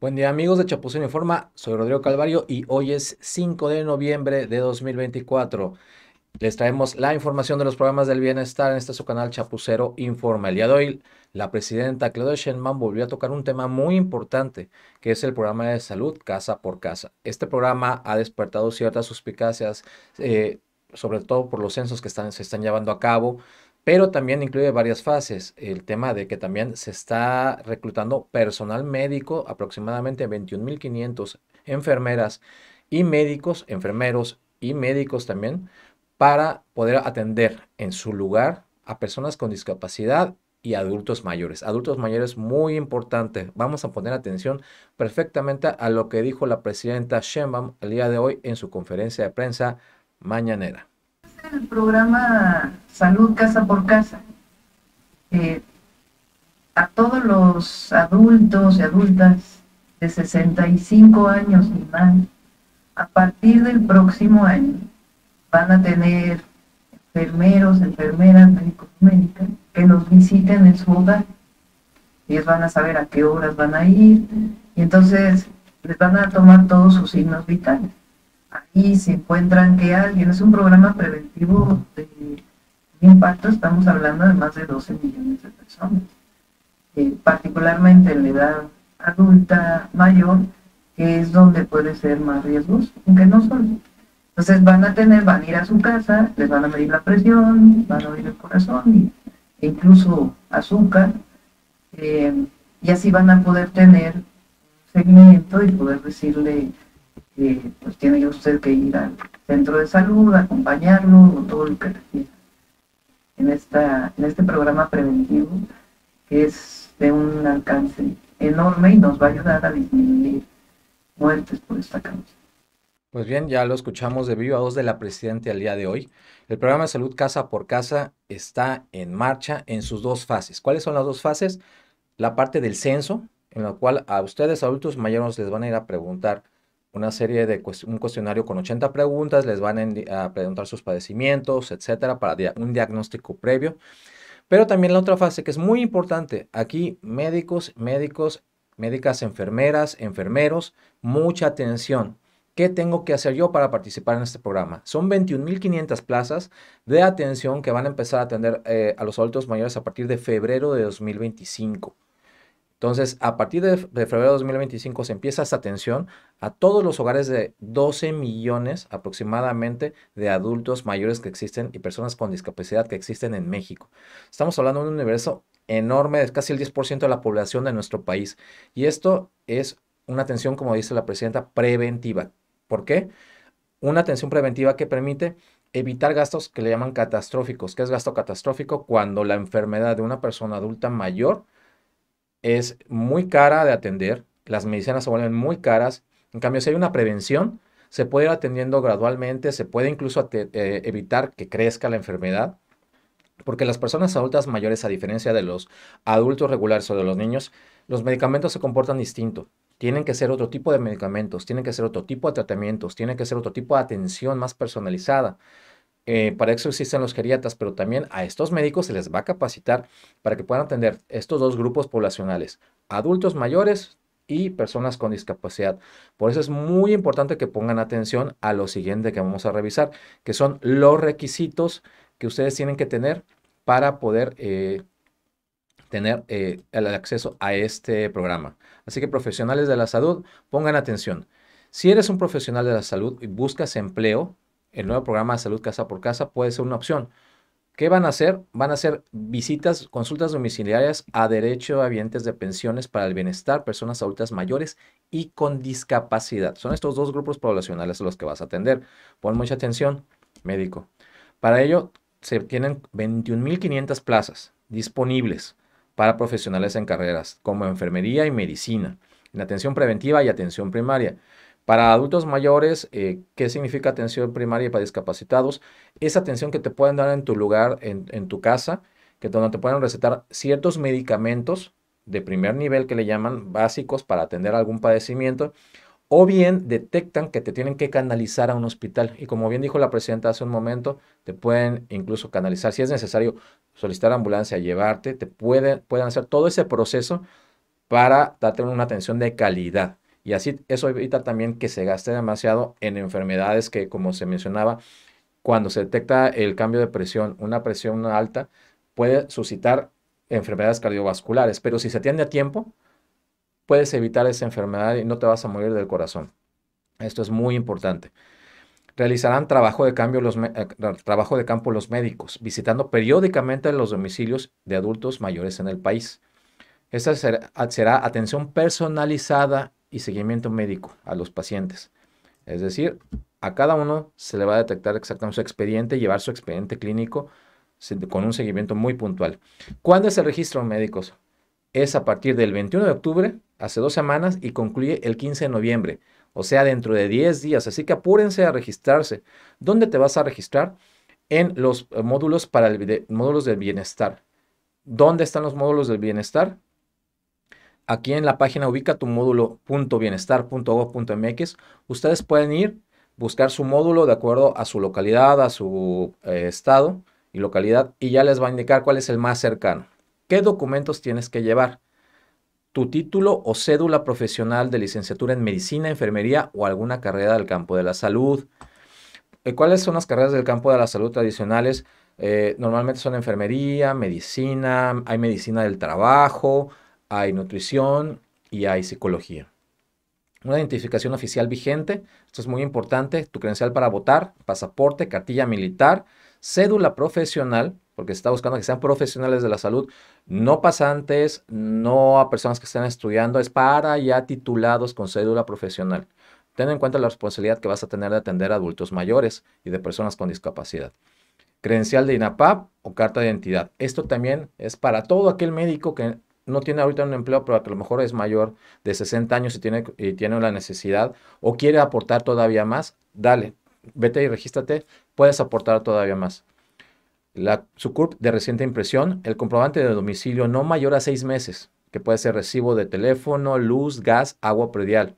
Buen día amigos de Chapucero Informa, soy Rodrigo Calvario y hoy es 5 de noviembre de 2024. Les traemos la información de los programas del bienestar en este su canal Chapucero Informa. El día de hoy la presidenta Claudia Sheinbaum volvió a tocar un tema muy importante que es el programa de salud casa por casa. Este programa ha despertado ciertas suspicacias, eh, sobre todo por los censos que están, se están llevando a cabo, pero también incluye varias fases. El tema de que también se está reclutando personal médico, aproximadamente 21.500 enfermeras y médicos, enfermeros y médicos también, para poder atender en su lugar a personas con discapacidad y adultos mayores. Adultos mayores muy importante. Vamos a poner atención perfectamente a lo que dijo la presidenta Sheinbaum el día de hoy en su conferencia de prensa mañanera el programa Salud Casa por Casa, eh, a todos los adultos y adultas de 65 años y más, a partir del próximo año van a tener enfermeros, enfermeras, médicos, médicas, que los visiten en su hogar. Ellos van a saber a qué horas van a ir y entonces les van a tomar todos sus signos vitales y se encuentran que alguien es un programa preventivo de, impacto, estamos hablando de más de 12 millones de personas, particularmente en la edad adulta mayor, que es donde puede ser más riesgos, aunque no son Entonces van a tener, van a ir a su casa, les van a medir la presión, van a oír el corazón e incluso azúcar, eh, y así van a poder tener seguimiento y poder decirle pues tiene usted que ir al centro de salud, acompañarlo, todo lo que requiera. En, en este programa preventivo, que es de un alcance enorme y nos va a ayudar a disminuir muertes por esta causa. Pues bien, ya lo escuchamos de viva voz de la presidenta al día de hoy. El programa de salud casa por casa está en marcha en sus dos fases. ¿Cuáles son las dos fases? La parte del censo, en la cual a ustedes adultos mayores les van a ir a preguntar una serie de un cuestionario con 80 preguntas, les van a, preguntar sus padecimientos, etcétera, para un diagnóstico previo. Pero también la otra fase que es muy importante, aquí médicos, médicos, médicas, enfermeras, enfermeros, mucha atención. ¿Qué tengo que hacer yo para participar en este programa? Son 21.500 plazas de atención que van a empezar a atender eh, a los adultos mayores a partir de febrero de 2025. Entonces, a partir de, febrero de 2025 se empieza esta atención a todos los hogares de 12 millones aproximadamente de adultos mayores que existen y personas con discapacidad que existen en México. Estamos hablando de un universo enorme, de casi el 10% de la población de nuestro país. Y esto es una atención, como dice la presidenta, preventiva. ¿Por qué? Una atención preventiva que permite evitar gastos que le llaman catastróficos. ¿Qué es gasto catastrófico? Cuando la enfermedad de una persona adulta mayor es muy cara de atender, las medicinas se vuelven muy caras. En cambio, si hay una prevención, se puede ir atendiendo gradualmente, se puede incluso eh, evitar que crezca la enfermedad, porque las personas adultas mayores, a diferencia de los adultos regulares o de los niños, los medicamentos se comportan distinto. Tienen que ser otro tipo de medicamentos, tienen que ser otro tipo de tratamientos, tienen que ser otro tipo de atención más personalizada. Eh, para eso existen los geriatas, pero también a estos médicos se les va a capacitar para que puedan atender estos dos grupos poblacionales, adultos mayores y personas con discapacidad. Por eso es muy importante que pongan atención a lo siguiente que vamos a revisar, que son los requisitos que ustedes tienen que tener para poder eh, tener eh, el acceso a este programa. Así que profesionales de la salud, pongan atención. Si eres un profesional de la salud y buscas empleo, el nuevo programa de salud casa por casa puede ser una opción. ¿Qué van a hacer? Van a hacer visitas, consultas domiciliarias a derecho habientes de pensiones para el bienestar, personas adultas mayores y con discapacidad. Son estos dos grupos poblacionales a los que vas a atender. Pon mucha atención, médico. Para ello, se tienen 21.500 plazas disponibles para profesionales en carreras como enfermería y medicina, en atención preventiva y atención primaria. Para adultos mayores, eh, ¿qué significa atención primaria para discapacitados? Esa atención que te pueden dar en tu lugar, en, tu casa, que donde te pueden recetar ciertos medicamentos de primer nivel que le llaman básicos para atender algún padecimiento, o bien detectan que te tienen que canalizar a un hospital. Y como bien dijo la presidenta hace un momento, te pueden incluso canalizar, si es necesario, solicitar ambulancia, llevarte, te pueden, pueden hacer todo ese proceso para darte una atención de calidad. Y así eso evita también que se gaste demasiado en enfermedades que, como se mencionaba, cuando se detecta el cambio de presión, una presión alta, puede suscitar enfermedades cardiovasculares. Pero si se atiende a tiempo, puedes evitar esa enfermedad y no te vas a morir del corazón. Esto es muy importante. Realizarán trabajo de, los eh, trabajo de campo los médicos, visitando periódicamente los domicilios de adultos mayores en el país. Esta será, será atención personalizada y seguimiento médico a los pacientes. Es decir, a cada uno se le va a detectar exactamente su expediente, llevar su expediente clínico con un seguimiento muy puntual. ¿Cuándo es el registro médicos? Es a partir del 21 de octubre, hace dos semanas, y concluye el 15 de noviembre, o sea, dentro de 10 días. Así que apúrense a registrarse. ¿Dónde te vas a registrar? En los eh, módulos, para el, módulos del bienestar. ¿Dónde están los módulos del bienestar? aquí en la página ubica tu módulo.bienestar.gov.mx, ustedes pueden ir, buscar su módulo de acuerdo a su localidad, a su eh, estado y localidad, y ya les va a indicar cuál es el más cercano. ¿Qué documentos tienes que llevar? Tu título o cédula profesional de licenciatura en medicina, enfermería o alguna carrera del campo de la salud. Eh, ¿Cuáles son las carreras del campo de la salud tradicionales? Eh, normalmente son enfermería, medicina, hay medicina del trabajo, hay nutrición y hay psicología. Una identificación oficial vigente, esto es muy importante, tu credencial para votar, pasaporte, cartilla militar, cédula profesional, porque se está buscando que sean profesionales de la salud, no pasantes, no a personas que estén estudiando, es para ya titulados con cédula profesional. Ten en cuenta la responsabilidad que vas a tener de atender a adultos mayores y de personas con discapacidad. Credencial de INAPAP o carta de identidad. Esto también es para todo aquel médico que no tiene ahorita un empleo, pero a lo mejor es mayor de 60 años y tiene, y tiene la necesidad o quiere aportar todavía más, dale, vete y regístrate, puedes aportar todavía más. La, su de reciente impresión, el comprobante de domicilio no mayor a seis meses, que puede ser recibo de teléfono, luz, gas, agua predial.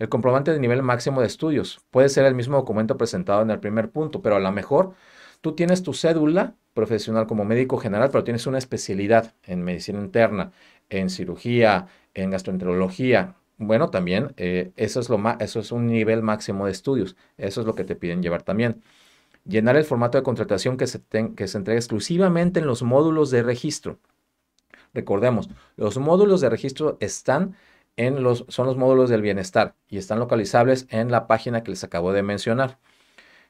El comprobante de nivel máximo de estudios puede ser el mismo documento presentado en el primer punto, pero a lo mejor tú tienes tu cédula profesional como médico general, pero tienes una especialidad en medicina interna, en cirugía, en gastroenterología. Bueno, también eh, eso, es lo eso es un nivel máximo de estudios. Eso es lo que te piden llevar también. Llenar el formato de contratación que se, que se entrega exclusivamente en los módulos de registro. Recordemos, los módulos de registro están en los, son los módulos del bienestar y están localizables en la página que les acabo de mencionar.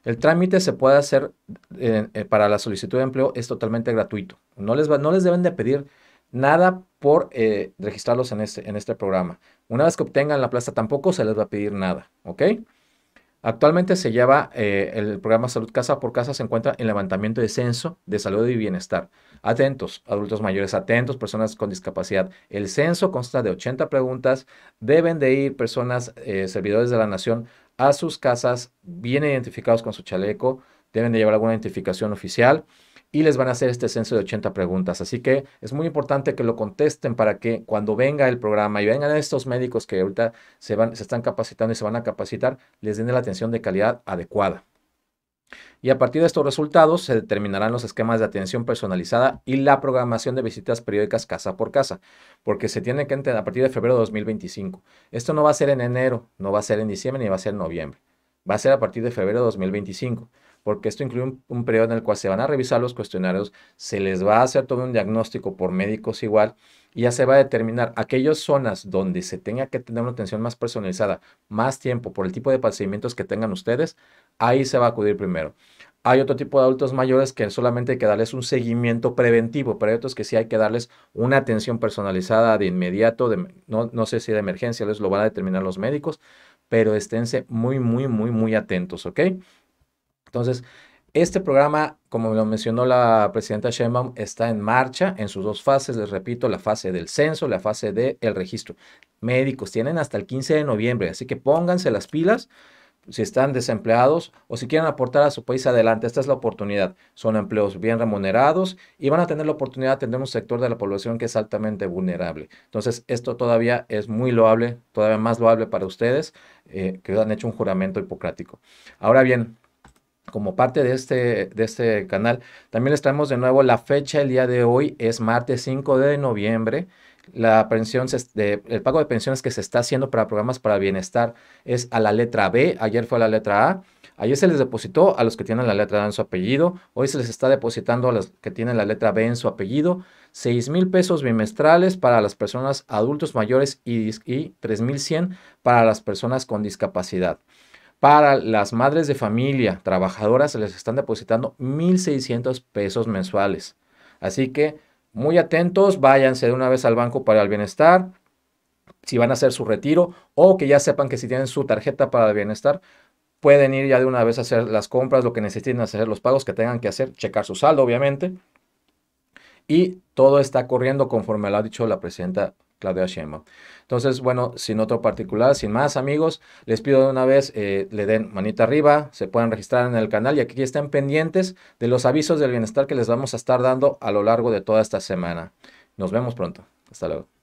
El trámite se puede hacer eh, eh, para la solicitud de empleo, es totalmente gratuito. No les, no les deben de pedir nada por eh, registrarlos en este, en este programa. Una vez que obtengan la plaza tampoco se les va a pedir nada, ¿ok? Actualmente se lleva el programa Salud Casa por Casa, se encuentra en levantamiento de censo de salud y bienestar. Atentos, adultos mayores atentos, personas con discapacidad. El censo consta de 80 preguntas, deben de ir personas, servidores de la nación, a sus casas, bien identificados con su chaleco, deben de llevar alguna identificación oficial y les van a hacer este censo de 80 preguntas. Así que es muy importante que lo contesten para que cuando venga el programa y vengan estos médicos que ahorita se, van, se están capacitando y se van a capacitar, les den la atención de calidad adecuada. Y a partir de estos resultados se determinarán los esquemas de atención personalizada y la programación de visitas periódicas casa por casa, porque se tiene que entender a partir de febrero de 2025. Esto no va a ser en enero, no va a ser en diciembre ni va a ser en noviembre. Va a ser a partir de febrero de 2025 porque esto incluye un, periodo en el cual se van a revisar los cuestionarios, se les va a hacer todo un diagnóstico por médicos igual y ya se va a determinar aquellas zonas donde se tenga que tener una atención más personalizada, más tiempo por el tipo de padecimientos que tengan ustedes, ahí se va a acudir primero. Hay otro tipo de adultos mayores que solamente hay que darles un seguimiento preventivo, pero hay otros que sí hay que darles una atención personalizada de inmediato, de, no, no, sé si de emergencia, les lo van a determinar los médicos, pero esténse muy, muy, muy, muy atentos, ¿ok? Entonces, este programa, como lo mencionó la presidenta Sheinbaum, está en marcha en sus dos fases, les repito, la fase del censo, la fase del registro. Médicos tienen hasta el 15 de noviembre, así que pónganse las pilas si están desempleados o si quieren aportar a su país adelante, esta es la oportunidad. Son empleos bien remunerados y van a tener la oportunidad de atender un sector de la población que es altamente vulnerable. Entonces, esto todavía es muy loable, todavía más loable para ustedes eh, que han hecho un juramento hipocrático. Ahora bien, como parte de este, de este canal. También les traemos de nuevo la fecha, el día de hoy es martes 5 de noviembre. La pensión se, el pago de pensiones que se está haciendo para programas para bienestar es a la letra B, ayer fue a la letra A. Ayer se les depositó a los que tienen la letra A en su apellido, hoy se les está depositando a los que tienen la letra B en su apellido. 6 mil pesos bimestrales para las personas adultos mayores y, y para las personas con discapacidad. Para las madres de familia trabajadoras se les están depositando 1.600 pesos mensuales. Así que muy atentos, váyanse de una vez al banco para el bienestar, si van a hacer su retiro o que ya sepan que si tienen su tarjeta para el bienestar, pueden ir ya de una vez a hacer las compras, lo que necesiten hacer, los pagos que tengan que hacer, checar su saldo obviamente. Y todo está corriendo conforme lo ha dicho la presidenta Claudia Sheinbaum. Entonces, bueno, sin otro particular, sin más amigos, les pido de una vez eh, le den manita arriba, se puedan registrar en el canal y aquí estén pendientes de los avisos del bienestar que les vamos a estar dando a lo largo de toda esta semana. Nos vemos pronto. Hasta luego.